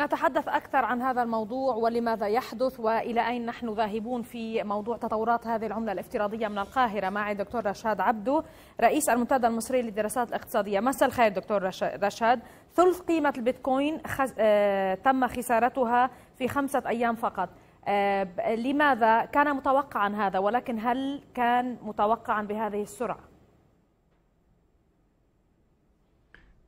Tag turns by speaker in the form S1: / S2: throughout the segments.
S1: نتحدث أكثر عن هذا الموضوع ولماذا يحدث وإلى أين نحن ذاهبون في موضوع تطورات هذه العملة الافتراضية من القاهرة معي دكتور رشاد عبدو رئيس المنتدى المصري للدراسات الاقتصادية مساء الخير دكتور رشاد ثلث قيمة البيتكوين خز... آه... تم خسارتها في خمسة أيام فقط آه... لماذا كان متوقعا هذا ولكن هل كان متوقعا بهذه السرعة؟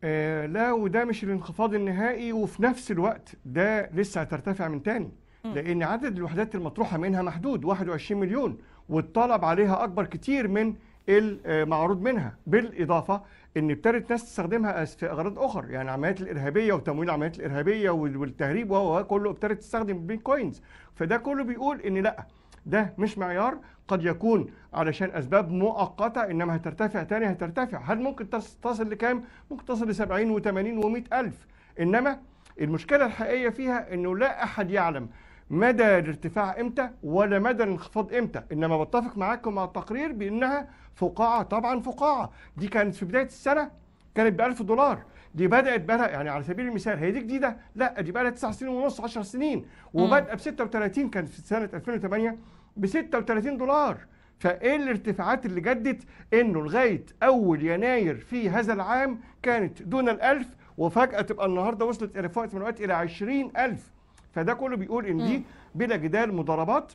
S2: آه، لا وده مش الانخفاض النهائي وفي نفس الوقت ده لسه هترتفع من تاني لان عدد الوحدات المطروحه منها محدود 21 مليون والطلب عليها اكبر كتير من المعروض آه، منها بالاضافه ان ابتدت ناس تستخدمها في اغراض اخرى يعني العمليات الارهابيه وتمويل العمليات الارهابيه والتهريب وهو كله ابتدت تستخدم البيتكوينز فده كله بيقول ان لا ده مش معيار قد يكون علشان اسباب مؤقته انما هترتفع تاني هترتفع هل ممكن تصل لكام ممكن تصل ل 70 و80 و100 الف انما المشكله الحقيقيه فيها انه لا احد يعلم مدى الارتفاع امتى ولا مدى الانخفاض امتى انما بتفق معاكم مع التقرير بانها فقاعه طبعا فقاعه دي كانت في بدايه السنه كانت ب 1000 دولار دي بدات بقى يعني على سبيل المثال هي دي جديده لا دي بقى لها 9 سنين ونص 10 سنين وبادئه ب 36 كانت في سنه 2008 ب 36 دولار فايه الارتفاعات اللي جدت انه لغايه اول يناير في هذا العام كانت دون ال1000 وفجاه تبقى النهارده وصلت في وقت من الوقت الى 20000 فده كله بيقول ان دي بلا جدال مضاربات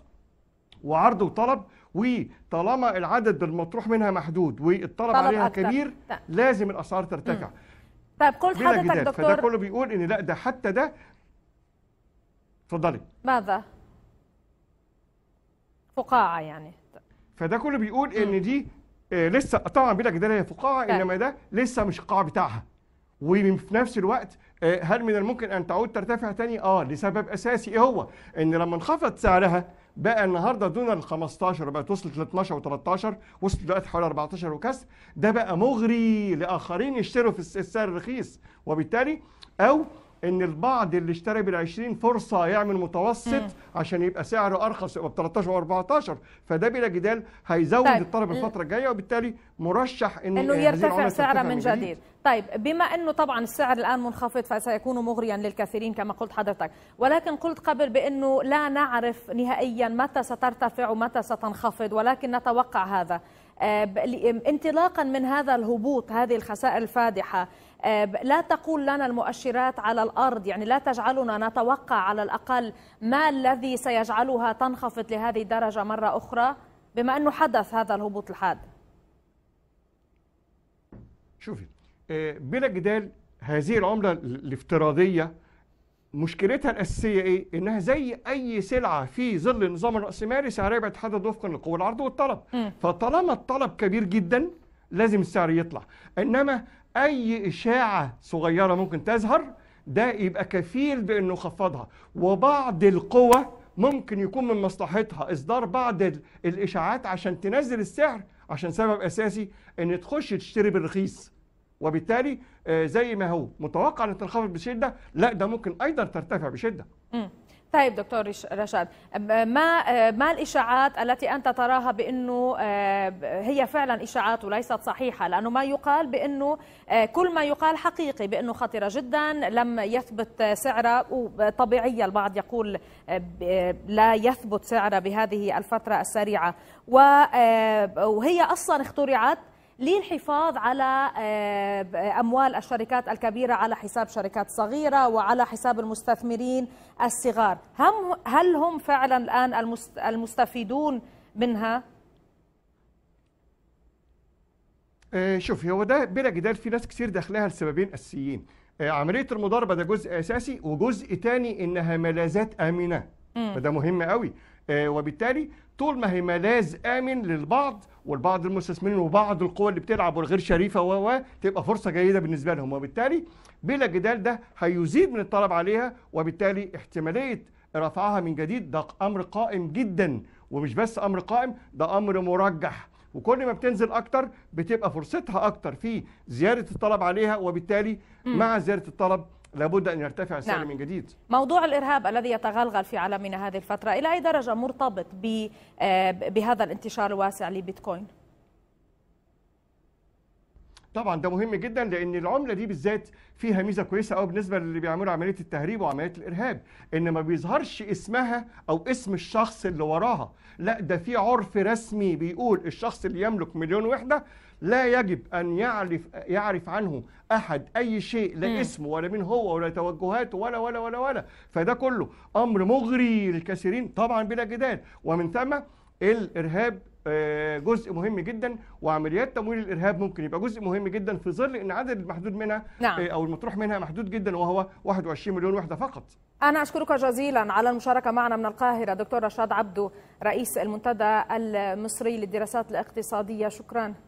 S2: وعرض وطلب وطالما العدد المطروح منها محدود والطلب عليها أكثر. كبير طيب. لازم الاسعار ترتفع
S1: طيب قلت حضرتك دكتور فده كله
S2: بيقول ان لا ده حتى ده اتفضلي
S1: ماذا فقاعه يعني
S2: فده كله بيقول ان دي آه، لسه طبعا بلا جدال هي فقاعه انما ده لسه مش القاع بتاعها وفي نفس الوقت آه، هل من الممكن ان تعود ترتفع تاني؟ اه لسبب اساسي ايه هو؟ ان لما انخفض سعرها بقى النهارده دون ال 15 بقت وصلت ل 12 و13 وصلت دلوقتي حوالي 14 وكسر ده بقى مغري لاخرين يشتروا في السعر الرخيص وبالتالي او ان البعض اللي اشترى بال20 فرصه يعمل متوسط مم. عشان يبقى سعره ارخص يبقى ب 13 و14 فده بلا جدال هيزود طيب. الطلب الفتره الجايه وبالتالي مرشح ان انه يرتفع سعره من جديد. جديد
S1: طيب بما انه طبعا السعر الان منخفض فسيكون مغريا للكثيرين كما قلت حضرتك ولكن قلت قبل بانه لا نعرف نهائيا متى سترتفع ومتى ستنخفض ولكن نتوقع هذا آه، انطلاقا من هذا الهبوط هذه الخسائر الفادحه آه، لا تقول لنا المؤشرات على الارض يعني لا تجعلنا نتوقع على الاقل ما الذي سيجعلها تنخفض لهذه الدرجه مره اخرى بما انه حدث هذا الهبوط الحاد
S2: شوفي آه، بلا جدال هذه العمله الافتراضيه مشكلتها الاساسيه ايه؟ انها زي اي سلعه في ظل النظام الراسمالي سعرها بيتحدد وفقا للقوه العرض والطلب م. فطالما الطلب كبير جدا لازم السعر يطلع انما اي اشاعه صغيره ممكن تظهر ده يبقى كفيل بانه يخفضها وبعض القوى ممكن يكون من مصلحتها اصدار بعض الاشاعات عشان تنزل السعر عشان سبب اساسي ان تخش تشتري بالرخيص وبالتالي آه، زي ما هو متوقع ان تنخفض بشده لا ده ممكن ايضا ترتفع بشده
S1: طيب دكتور رشاد آه، ما آه، ما الاشاعات التي انت تراها بانه هي فعلا اشاعات وليست صحيحه لانه ما يقال بانه كل ما يقال حقيقي بانه خطره جدا لم يثبت سعرها وطبيعيه البعض يقول لا يثبت سعرها بهذه الفتره السريعه وهي اصلا اخترعت للحفاظ على آه، أموال الشركات الكبيرة على حساب شركات صغيرة وعلى حساب المستثمرين الصغار هم هل هم فعلا الآن المستفيدون منها؟
S2: آه، شوفي هو ده بلا جدال في ناس كتير داخلها لسببين اساسيين آه، عمليه المضاربه ده جزء اساسي وجزء تاني انها ملاذات امنه فده مهم قوي آه، وبالتالي طول ما هي ملاذ امن للبعض والبعض المستثمرين وبعض القوى اللي بتلعب والغير شريفه و و تبقى فرصه جيده بالنسبه لهم وبالتالي بلا جدال ده هيزيد من الطلب عليها وبالتالي احتماليه رفعها من جديد ده امر قائم جدا ومش بس امر قائم ده امر مرجح وكل ما بتنزل اكتر بتبقى فرصتها اكتر في زياده الطلب عليها وبالتالي م. مع زياده الطلب لابد أن يرتفع السعر نعم. من جديد
S1: موضوع الإرهاب الذي يتغلغل في عالمنا هذه الفترة إلى أي درجة مرتبط آه، بهذا الانتشار الواسع لبيتكوين؟
S2: طبعا ده مهم جدا لان العمله دي بالذات فيها ميزه كويسه قوي بالنسبه للي بيعملوا عمليه التهريب وعمليه الارهاب ان ما بيظهرش اسمها او اسم الشخص اللي وراها لا ده في عرف رسمي بيقول الشخص اللي يملك مليون وحده لا يجب ان يعرف يعرف عنه احد اي شيء لا اسمه ولا مين هو ولا توجهاته ولا ولا ولا ولا فده كله امر مغري للكثيرين طبعا بلا جدال ومن ثم الارهاب آه، جزء مهم جدا وعمليات تمويل الارهاب ممكن يبقى جزء مهم جدا في ظل ان عدد المحدود منها نعم. آه، او المطروح منها محدود جدا وهو 21 مليون وحده فقط.
S1: انا اشكرك جزيلا على المشاركه معنا من القاهره دكتور رشاد عبدو رئيس المنتدى المصري للدراسات الاقتصاديه شكرا.